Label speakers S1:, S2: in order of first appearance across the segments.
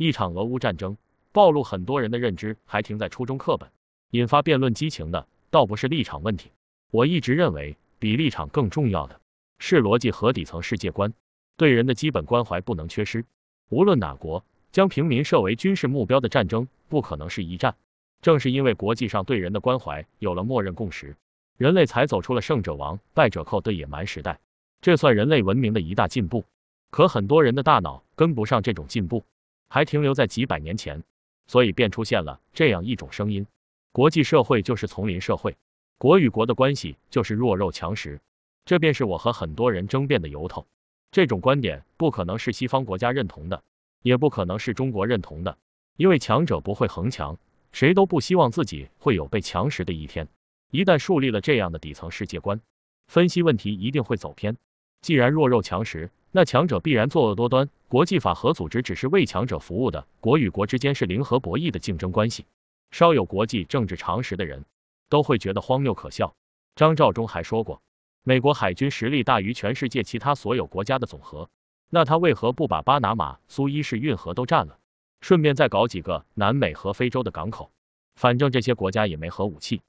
S1: 一场俄乌战争暴露很多人的认知还停在初中课本，引发辩论激情的倒不是立场问题。我一直认为，比立场更重要的是逻辑和底层世界观。对人的基本关怀不能缺失。无论哪国将平民设为军事目标的战争，不可能是一战。正是因为国际上对人的关怀有了默认共识，人类才走出了胜者王败者寇的野蛮时代，这算人类文明的一大进步。可很多人的大脑跟不上这种进步。还停留在几百年前，所以便出现了这样一种声音：国际社会就是丛林社会，国与国的关系就是弱肉强食。这便是我和很多人争辩的由头。这种观点不可能是西方国家认同的，也不可能是中国认同的，因为强者不会横强，谁都不希望自己会有被强食的一天。一旦树立了这样的底层世界观，分析问题一定会走偏。既然弱肉强食，那强者必然作恶多端。国际法和组织只是为强者服务的。国与国之间是零和博弈的竞争关系，稍有国际政治常识的人都会觉得荒谬可笑。张召忠还说过，美国海军实力大于全世界其他所有国家的总和，那他为何不把巴拿马、苏伊士运河都占了，顺便再搞几个南美和非洲的港口？反正这些国家也没核武器。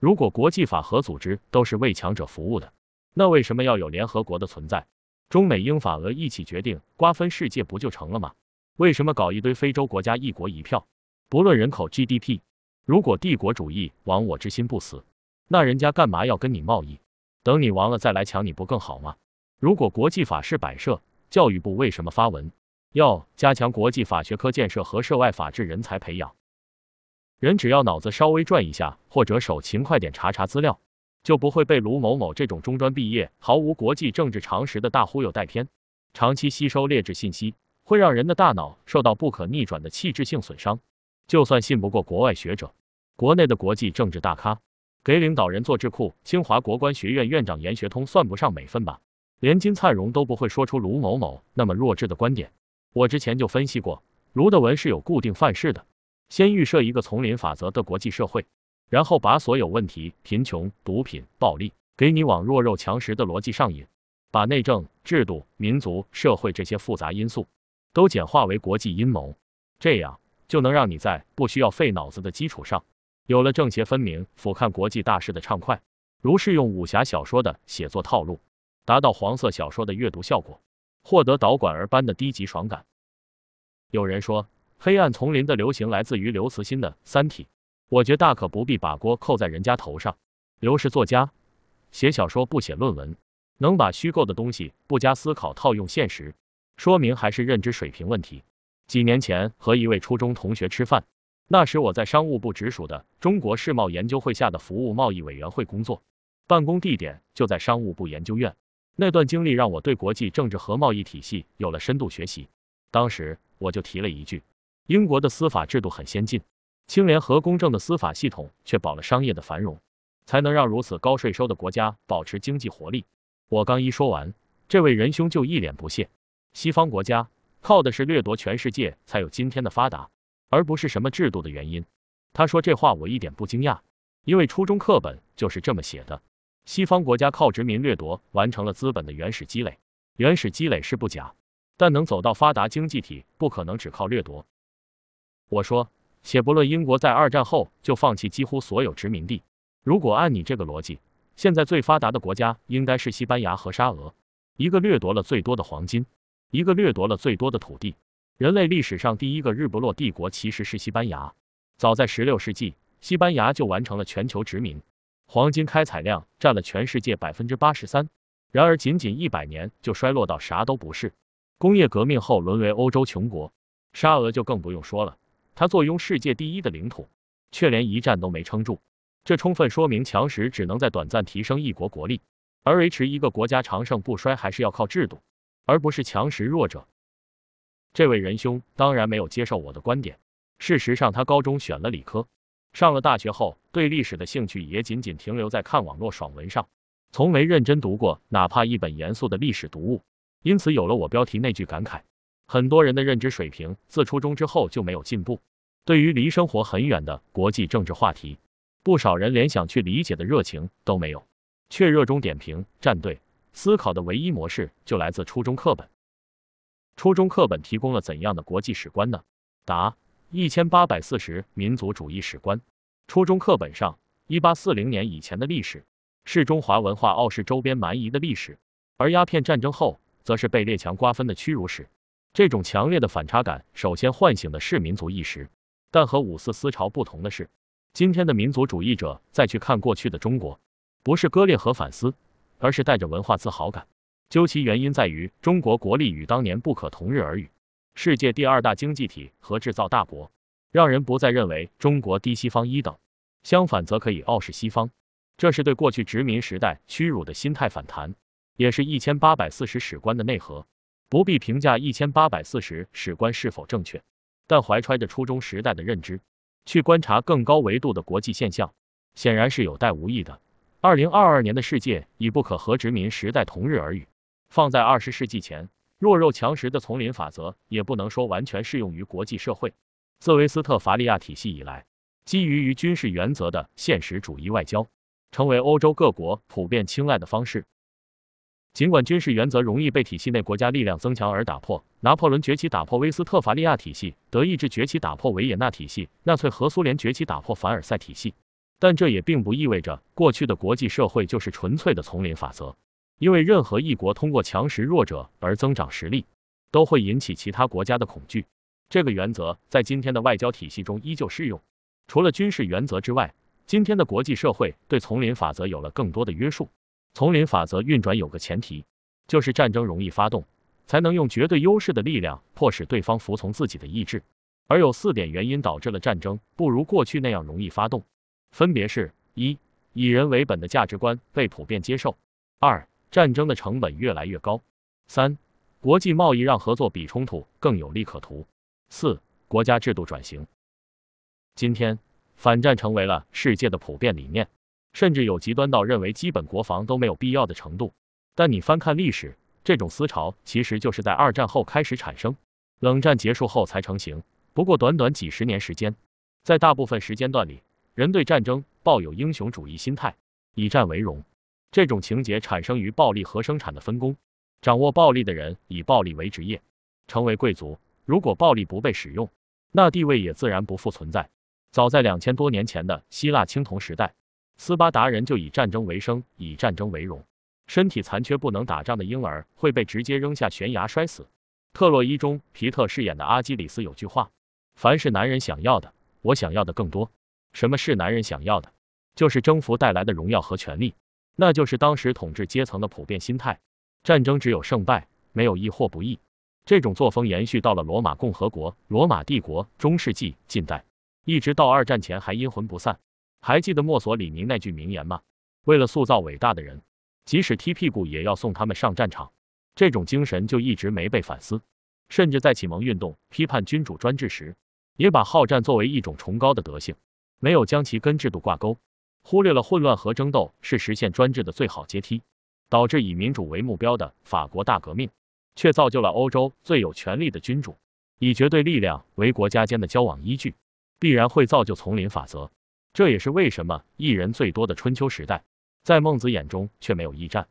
S1: 如果国际法和组织都是为强者服务的，那为什么要有联合国的存在？中美英法俄一起决定瓜分世界，不就成了吗？为什么搞一堆非洲国家，一国一票，不论人口 GDP？如果帝国主义亡我之心不死，那人家干嘛要跟你贸易？等你亡了再来抢你不更好吗？如果国际法是摆设，教育部为什么发文要加强国际法学科建设和涉外法治人才培养？人只要脑子稍微转一下，或者手勤快点查查资料。就不会被卢某某这种中专毕业、毫无国际政治常识的大忽悠带偏。长期吸收劣质信息，会让人的大脑受到不可逆转的器质性损伤。就算信不过国外学者，国内的国际政治大咖，给领导人做智库，清华国关学院院长严学通算不上美分吧？连金灿荣都不会说出卢某某那么弱智的观点。我之前就分析过，卢德文是有固定范式的，先预设一个丛林法则的国际社会。然后把所有问题，贫穷、毒品、暴力，给你往弱肉强食的逻辑上引，把内政、制度、民族、社会这些复杂因素，都简化为国际阴谋，这样就能让你在不需要费脑子的基础上，有了正邪分明、俯瞰国际大事的畅快。如是用武侠小说的写作套路，达到黄色小说的阅读效果，获得导管儿般的低级爽感。有人说，黑暗丛林的流行来自于刘慈欣的《三体》。我觉大可不必把锅扣在人家头上。刘是作家，写小说不写论文，能把虚构的东西不加思考套用现实，说明还是认知水平问题。几年前和一位初中同学吃饭，那时我在商务部直属的中国世贸研究会下的服务贸易委员会工作，办公地点就在商务部研究院。那段经历让我对国际政治和贸易体系有了深度学习。当时我就提了一句，英国的司法制度很先进。清廉和公正的司法系统，确保了商业的繁荣，才能让如此高税收的国家保持经济活力。我刚一说完，这位仁兄就一脸不屑：“西方国家靠的是掠夺全世界，才有今天的发达，而不是什么制度的原因。”他说这话，我一点不惊讶，因为初中课本就是这么写的：西方国家靠殖民掠夺完成了资本的原始积累。原始积累是不假，但能走到发达经济体，不可能只靠掠夺。我说。且不论英国在二战后就放弃几乎所有殖民地，如果按你这个逻辑，现在最发达的国家应该是西班牙和沙俄，一个掠夺了最多的黄金，一个掠夺了最多的土地。人类历史上第一个日不落帝国其实是西班牙，早在16世纪，西班牙就完成了全球殖民，黄金开采量占了全世界百分之八十三。然而仅仅一百年就衰落到啥都不是，工业革命后沦为欧洲穷国。沙俄就更不用说了。他坐拥世界第一的领土，却连一战都没撑住，这充分说明强食只能在短暂提升一国国力，而维持一个国家长盛不衰还是要靠制度，而不是强食弱者。这位仁兄当然没有接受我的观点。事实上，他高中选了理科，上了大学后对历史的兴趣也仅仅停留在看网络爽文上，从没认真读过哪怕一本严肃的历史读物。因此，有了我标题那句感慨。很多人的认知水平自初中之后就没有进步，对于离生活很远的国际政治话题，不少人连想去理解的热情都没有，却热衷点评站队。思考的唯一模式就来自初中课本。初中课本提供了怎样的国际史观呢？答：一千八百四十民族主义史观。初中课本上，一八四零年以前的历史是中华文化傲视周边蛮夷的历史，而鸦片战争后，则是被列强瓜分的屈辱史。这种强烈的反差感，首先唤醒的是民族意识。但和五四思潮不同的是，今天的民族主义者再去看过去的中国，不是割裂和反思，而是带着文化自豪感。究其原因，在于中国国力与当年不可同日而语，世界第二大经济体和制造大国，让人不再认为中国低西方一等。相反，则可以傲视西方。这是对过去殖民时代屈辱的心态反弹，也是一千八百四十史观的内核。不必评价一千八百四十史观是否正确，但怀揣着初中时代的认知去观察更高维度的国际现象，显然是有待无益的。二零二二年的世界已不可和殖民时代同日而语，放在二十世纪前，弱肉强食的丛林法则也不能说完全适用于国际社会。自维斯特伐利亚体系以来，基于于军事原则的现实主义外交，成为欧洲各国普遍青睐的方式。尽管军事原则容易被体系内国家力量增强而打破，拿破仑崛起打破威斯特伐利亚体系，德意志崛起打破维也纳体系，纳粹和苏联崛起打破凡尔赛体系，但这也并不意味着过去的国际社会就是纯粹的丛林法则，因为任何一国通过强食弱者而增长实力，都会引起其他国家的恐惧。这个原则在今天的外交体系中依旧适用。除了军事原则之外，今天的国际社会对丛林法则有了更多的约束。丛林法则运转有个前提，就是战争容易发动，才能用绝对优势的力量迫使对方服从自己的意志。而有四点原因导致了战争不如过去那样容易发动，分别是一，以人为本的价值观被普遍接受；二，战争的成本越来越高；三，国际贸易让合作比冲突更有利可图；四，国家制度转型。今天，反战成为了世界的普遍理念。甚至有极端到认为基本国防都没有必要的程度。但你翻看历史，这种思潮其实就是在二战后开始产生，冷战结束后才成型。不过短短几十年时间，在大部分时间段里，人对战争抱有英雄主义心态，以战为荣。这种情节产生于暴力和生产的分工，掌握暴力的人以暴力为职业，成为贵族。如果暴力不被使用，那地位也自然不复存在。早在两千多年前的希腊青铜时代。斯巴达人就以战争为生，以战争为荣。身体残缺不能打仗的婴儿会被直接扔下悬崖摔死。《特洛伊》中，皮特饰演的阿基里斯有句话：“凡是男人想要的，我想要的更多。”什么是男人想要的？就是征服带来的荣耀和权利，那就是当时统治阶层的普遍心态。战争只有胜败，没有易或不易。这种作风延续到了罗马共和国、罗马帝国、中世纪、近代，一直到二战前还阴魂不散。还记得墨索里尼那句名言吗？为了塑造伟大的人，即使踢屁股也要送他们上战场。这种精神就一直没被反思，甚至在启蒙运动批判君主专制时，也把好战作为一种崇高的德性，没有将其跟制度挂钩，忽略了混乱和争斗是实现专制的最好阶梯，导致以民主为目标的法国大革命却造就了欧洲最有权力的君主，以绝对力量为国家间的交往依据，必然会造就丛林法则。这也是为什么一人最多的春秋时代，在孟子眼中却没有一战。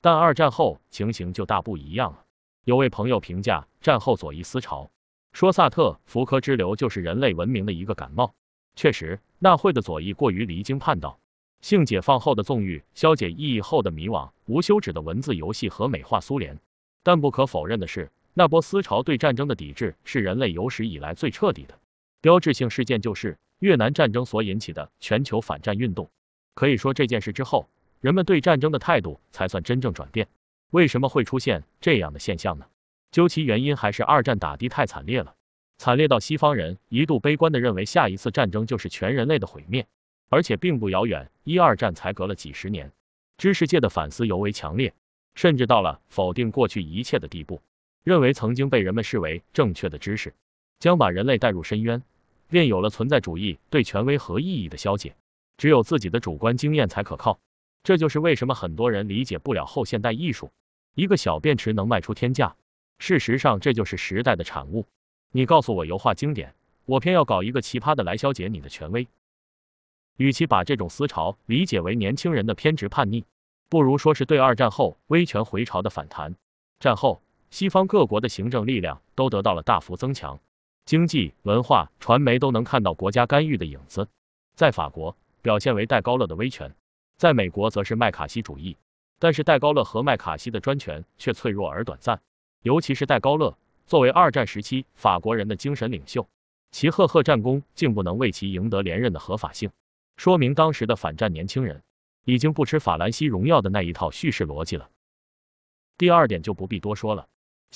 S1: 但二战后情形就大不一样了。有位朋友评价战后左翼思潮，说萨特、福柯之流就是人类文明的一个感冒。确实，那会的左翼过于离经叛道，性解放后的纵欲，消解意义后的迷惘，无休止的文字游戏和美化苏联。但不可否认的是，那波思潮对战争的抵制是人类有史以来最彻底的。标志性事件就是。越南战争所引起的全球反战运动，可以说这件事之后，人们对战争的态度才算真正转变。为什么会出现这样的现象呢？究其原因，还是二战打的太惨烈了，惨烈到西方人一度悲观地认为，下一次战争就是全人类的毁灭，而且并不遥远，一二战才隔了几十年，知识界的反思尤为强烈，甚至到了否定过去一切的地步，认为曾经被人们视为正确的知识，将把人类带入深渊。便有了存在主义对权威和意义的消解，只有自己的主观经验才可靠。这就是为什么很多人理解不了后现代艺术。一个小便池能卖出天价，事实上这就是时代的产物。你告诉我油画经典，我偏要搞一个奇葩的来消解你的权威。与其把这种思潮理解为年轻人的偏执叛逆，不如说是对二战后威权回潮的反弹。战后，西方各国的行政力量都得到了大幅增强。经济、文化、传媒都能看到国家干预的影子，在法国表现为戴高乐的威权，在美国则是麦卡锡主义。但是戴高乐和麦卡锡的专权却脆弱而短暂，尤其是戴高乐作为二战时期法国人的精神领袖，其赫赫战功竟不能为其赢得连任的合法性，说明当时的反战年轻人已经不吃法兰西荣耀的那一套叙事逻辑了。第二点就不必多说了。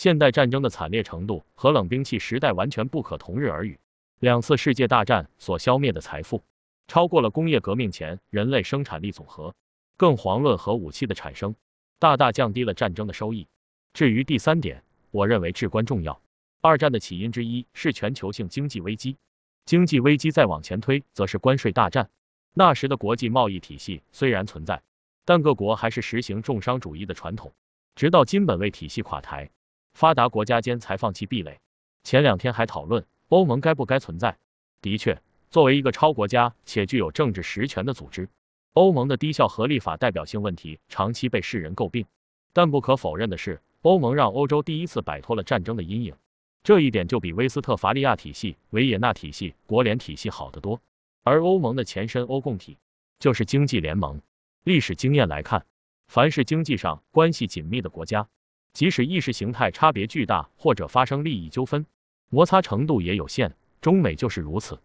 S1: 现代战争的惨烈程度和冷兵器时代完全不可同日而语。两次世界大战所消灭的财富，超过了工业革命前人类生产力总和。更遑论核武器的产生，大大降低了战争的收益。至于第三点，我认为至关重要。二战的起因之一是全球性经济危机，经济危机再往前推，则是关税大战。那时的国际贸易体系虽然存在，但各国还是实行重商主义的传统，直到金本位体系垮台。发达国家间才放弃壁垒。前两天还讨论欧盟该不该存在。的确，作为一个超国家且具有政治实权的组织，欧盟的低效和立法代表性问题长期被世人诟病。但不可否认的是，欧盟让欧洲第一次摆脱了战争的阴影，这一点就比威斯特伐利亚体系、维也纳体系、国联体系好得多。而欧盟的前身欧共体就是经济联盟。历史经验来看，凡是经济上关系紧密的国家。即使意识形态差别巨大，或者发生利益纠纷，摩擦程度也有限。中美就是如此。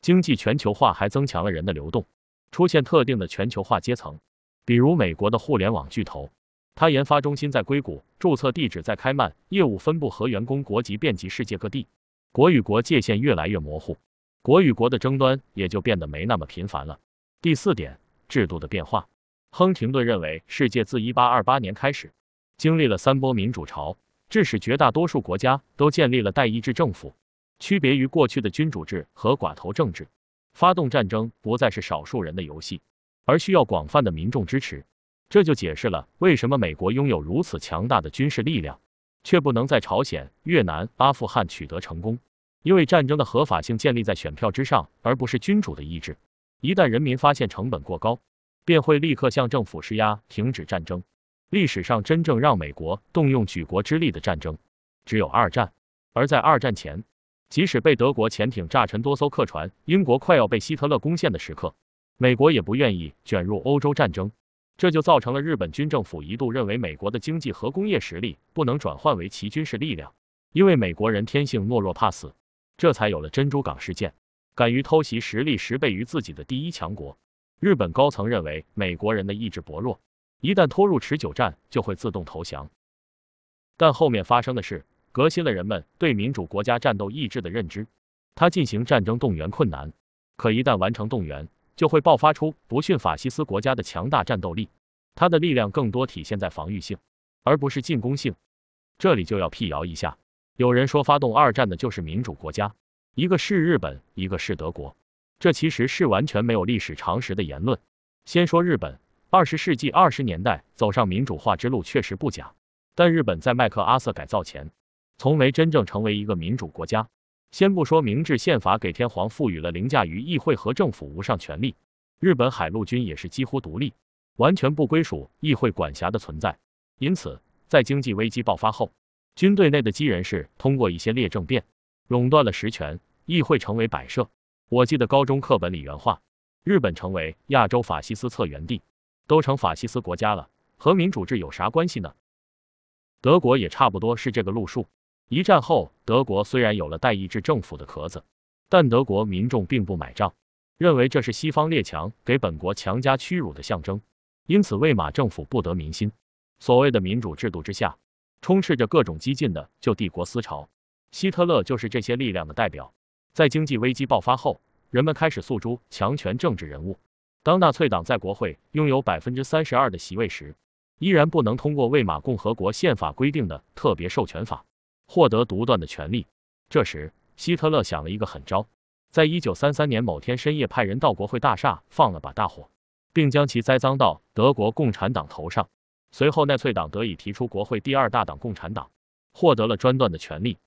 S1: 经济全球化还增强了人的流动，出现特定的全球化阶层，比如美国的互联网巨头，它研发中心在硅谷，注册地址在开曼，业务分布和员工国籍遍及世界各地，国与国界限越来越模糊，国与国的争端也就变得没那么频繁了。第四点，制度的变化，亨廷顿认为，世界自1828年开始。经历了三波民主潮，致使绝大多数国家都建立了代议制政府，区别于过去的君主制和寡头政治。发动战争不再是少数人的游戏，而需要广泛的民众支持。这就解释了为什么美国拥有如此强大的军事力量，却不能在朝鲜、越南、阿富汗取得成功。因为战争的合法性建立在选票之上，而不是君主的意志。一旦人民发现成本过高，便会立刻向政府施压，停止战争。历史上真正让美国动用举国之力的战争，只有二战。而在二战前，即使被德国潜艇炸沉多艘客船，英国快要被希特勒攻陷的时刻，美国也不愿意卷入欧洲战争。这就造成了日本军政府一度认为美国的经济和工业实力不能转换为其军事力量，因为美国人天性懦弱怕死，这才有了珍珠港事件，敢于偷袭实力十倍于自己的第一强国。日本高层认为美国人的意志薄弱。一旦拖入持久战，就会自动投降。但后面发生的事革新了人们对民主国家战斗意志的认知。它进行战争动员困难，可一旦完成动员，就会爆发出不逊法西斯国家的强大战斗力。它的力量更多体现在防御性，而不是进攻性。这里就要辟谣一下，有人说发动二战的就是民主国家，一个是日本，一个是德国。这其实是完全没有历史常识的言论。先说日本。二十世纪二十年代走上民主化之路确实不假，但日本在麦克阿瑟改造前，从没真正成为一个民主国家。先不说明治宪法给天皇赋予了凌驾于议会和政府无上权力，日本海陆军也是几乎独立，完全不归属议会管辖的存在。因此，在经济危机爆发后，军队内的基人士通过一些列政变，垄断了实权，议会成为摆设。我记得高中课本里原话：日本成为亚洲法西斯策源地。都成法西斯国家了，和民主制有啥关系呢？德国也差不多是这个路数。一战后，德国虽然有了代议制政府的壳子，但德国民众并不买账，认为这是西方列强给本国强加屈辱的象征。因此，魏玛政府不得民心。所谓的民主制度之下，充斥着各种激进的旧帝国思潮。希特勒就是这些力量的代表。在经济危机爆发后，人们开始诉诸强权政治人物。当纳粹党在国会拥有百分之三十二的席位时，依然不能通过魏玛共和国宪法规定的特别授权法获得独断的权利。这时，希特勒想了一个狠招，在一九三三年某天深夜派人到国会大厦放了把大火，并将其栽赃到德国共产党头上。随后，纳粹党得以提出国会第二大党共产党获得了专断的权利。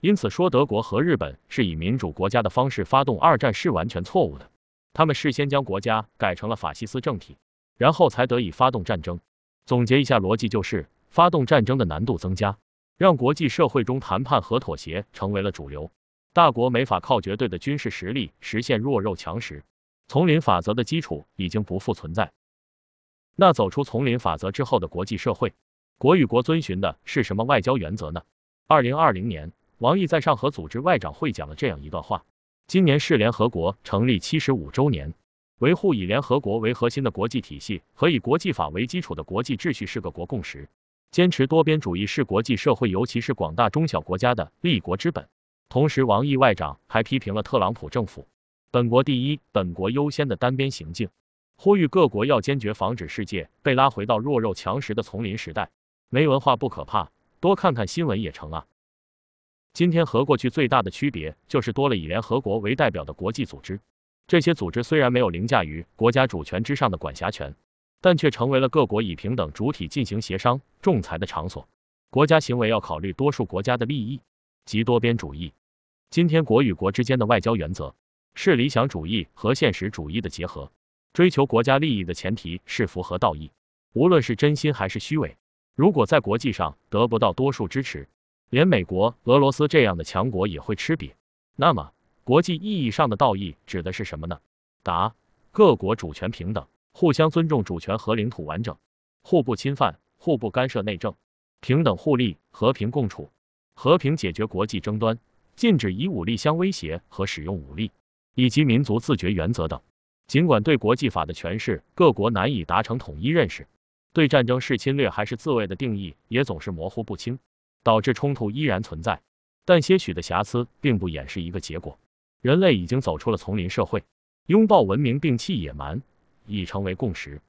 S1: 因此说，德国和日本是以民主国家的方式发动二战是完全错误的。他们事先将国家改成了法西斯政体，然后才得以发动战争。总结一下逻辑就是：发动战争的难度增加，让国际社会中谈判和妥协成为了主流。大国没法靠绝对的军事实力实现弱肉强食，丛林法则的基础已经不复存在。那走出丛林法则之后的国际社会，国与国遵循的是什么外交原则呢？二零二零年，王毅在上合组织外长会讲了这样一段话。今年是联合国成立七十五周年，维护以联合国为核心的国际体系和以国际法为基础的国际秩序是个国共识。坚持多边主义是国际社会，尤其是广大中小国家的立国之本。同时，王毅外长还批评了特朗普政府“本国第一、本国优先”的单边行径，呼吁各国要坚决防止世界被拉回到弱肉强食的丛林时代。没文化不可怕，多看看新闻也成啊。今天和过去最大的区别就是多了以联合国为代表的国际组织。这些组织虽然没有凌驾于国家主权之上的管辖权，但却成为了各国以平等主体进行协商、仲裁的场所。国家行为要考虑多数国家的利益，即多边主义。今天国与国之间的外交原则是理想主义和现实主义的结合，追求国家利益的前提是符合道义。无论是真心还是虚伪，如果在国际上得不到多数支持。连美国、俄罗斯这样的强国也会吃瘪，那么国际意义上的道义指的是什么呢？答：各国主权平等，互相尊重主权和领土完整，互不侵犯，互不干涉内政，平等互利，和平共处，和平解决国际争端，禁止以武力相威胁和使用武力，以及民族自决原则等。尽管对国际法的诠释，各国难以达成统一认识；对战争是侵略还是自卫的定义，也总是模糊不清。导致冲突依然存在，但些许的瑕疵并不掩饰一个结果：人类已经走出了丛林社会，拥抱文明并弃野蛮，已成为共识。